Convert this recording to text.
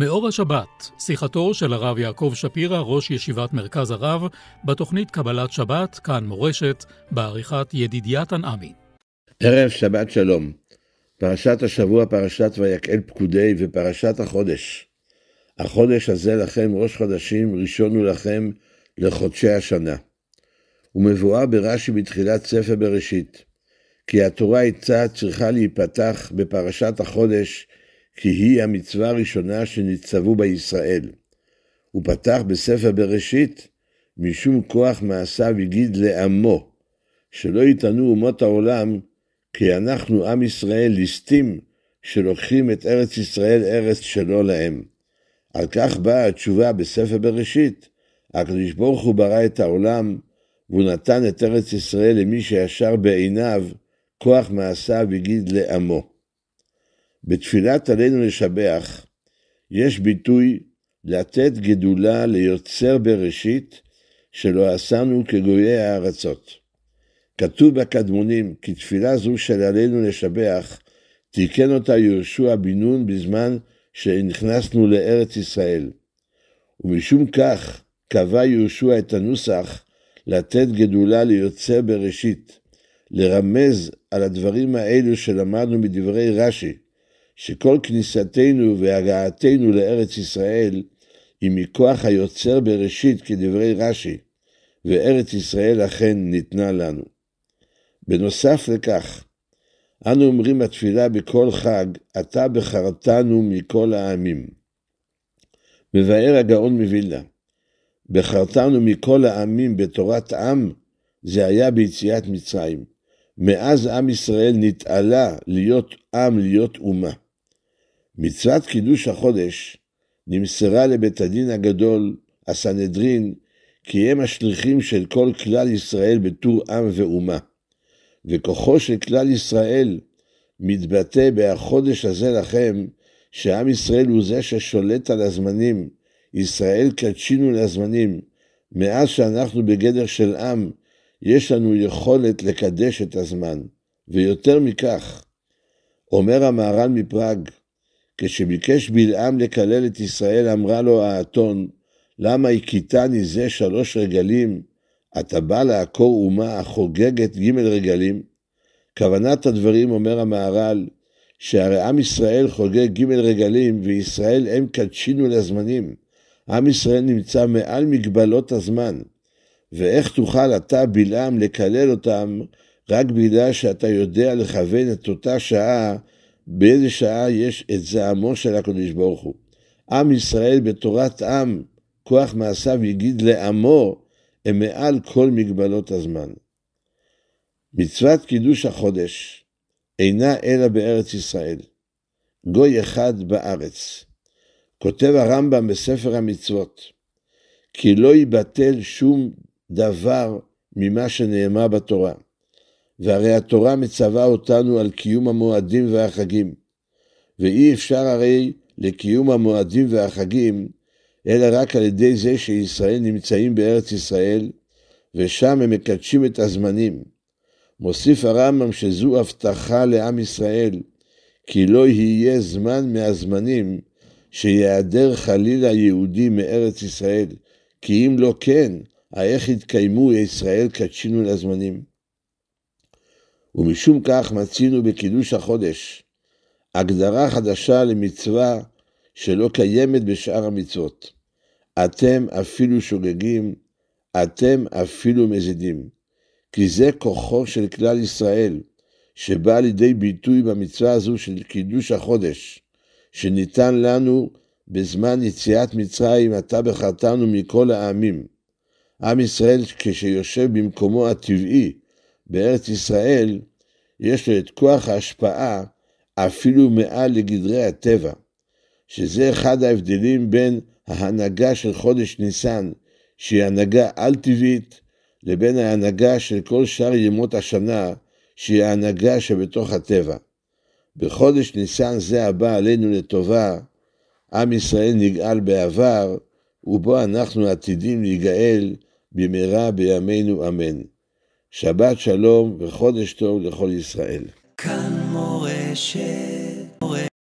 מאור השבת, שיחתו של הרב יעקב שפירא, ראש ישיבת מרכז הרב, בתוכנית קבלת שבת, כאן מורשת, בעריכת ידידיה תנעמי. ערב שבת שלום. פרשת השבוע, פרשת ויקהל פקודי ופרשת החודש. החודש הזה לכם ראש חודשים, ראשון הוא לכם לחודשי השנה. הוא מבואר ברש"י בתחילת ספר בראשית, כי התורה עצה צריכה להיפתח בפרשת החודש כי היא המצווה הראשונה שנצטוו בה ישראל. הוא פתח בספר בראשית, משום כוח מעשיו הגיד לעמו, שלא יטענו אומות העולם, כי אנחנו עם ישראל ליסטים שלוקחים את ארץ ישראל ארץ שלא להם. על כך באה התשובה בספר בראשית, הקדוש ברוך הוא ברא את העולם, והוא נתן את ארץ ישראל למי שישר בעיניו, כוח מעשיו הגיד לעמו. בתפילת עלינו לשבח יש ביטוי לתת גדולה ליוצר בראשית שלא עשנו כגויי הארצות. כתוב בקדמונים כי תפילה זו של עלינו לשבח תיקן אותה יהושע בן נון בזמן שנכנסנו לארץ ישראל. ומשום כך קבע יהושע את הנוסח לתת גדולה ליוצר בראשית, לרמז על הדברים האלו שלמדנו מדברי רש"י, שכל כניסתנו והגעתנו לארץ ישראל היא מכוח היוצר בראשית כדברי רש"י, וארץ ישראל אכן ניתנה לנו. בנוסף לכך, אנו אומרים התפילה בכל חג, אתה בחרתנו מכל העמים. מבאר הגאון מווילנה, בחרתנו מכל העמים בתורת עם, זה היה ביציאת מצרים. מאז עם ישראל נתעלה להיות עם, להיות אומה. מצוות קידוש החודש נמסרה לבית הדין הגדול, הסנהדרין, כי הם השליחים של כל כלל ישראל בתור עם ואומה. וכוחו של כלל ישראל מתבטא ב"החודש הזה לכם", שעם ישראל הוא זה ששולט על הזמנים, ישראל קדשינו לזמנים. מאז שאנחנו בגדר של עם, יש לנו יכולת לקדש את הזמן. ויותר מכך, אומר המהר"ל מפראג, כשביקש בלעם לקלל את ישראל, אמרה לו האתון, למה הכיתני זה שלוש רגלים? אתה בא לעקור אומה החוגגת ג' רגלים? כוונת הדברים, אומר המהר"ל, שהרי עם ישראל חוגג ג' רגלים, וישראל הם קדשינו לזמנים. עם ישראל נמצא מעל מגבלות הזמן. ואיך תוכל אתה, בלעם, לקלל אותם רק בגלל שאתה יודע לכוון את אותה שעה באיזה שעה יש את זעמו של הקדוש ברוך הוא. עם ישראל בתורת עם, כוח מעשיו יגיד לעמו, הם מעל כל מגבלות הזמן. מצוות קידוש החודש אינה אלא בארץ ישראל, גוי אחד בארץ. כותב הרמב"ם בספר המצוות, כי לא ייבטל שום דבר ממה שנאמר בתורה. והרי התורה מצווה אותנו על קיום המועדים והחגים. ואי אפשר הרי לקיום המועדים והחגים, אלא רק על ידי זה שישראל נמצאים בארץ ישראל, ושם הם מקדשים את הזמנים. מוסיף הרמב"ם שזו הבטחה לעם ישראל, כי לא יהיה זמן מהזמנים שיעדר חלילה יהודי מארץ ישראל, כי אם לא כן, איך יתקיימו ישראל קדשינו לזמנים. ומשום כך מצינו בקידוש החודש הגדרה חדשה למצווה שלא קיימת בשאר המצוות. אתם אפילו שוגגים, אתם אפילו מזידים. כי זה כוחו של כלל ישראל, שבא לידי ביטוי במצווה הזו של קידוש החודש, שניתן לנו בזמן יציאת מצרים, אתה בחרתנו מכל העמים. עם ישראל, כשיושב במקומו הטבעי, בארץ ישראל, יש לו את כוח ההשפעה אפילו מעל לגדרי הטבע, שזה אחד ההבדלים בין ההנהגה של חודש ניסן, שהיא הנהגה על-טבעית, לבין ההנהגה של כל שאר ימות השנה, שהיא ההנהגה שבתוך הטבע. בחודש ניסן זה הבא עלינו לטובה, עם ישראל נגאל בעבר, ובו אנחנו עתידים להיגאל במהרה בימינו אמן. שבת שלום וחודש טוב לכל ישראל. כאן מורשת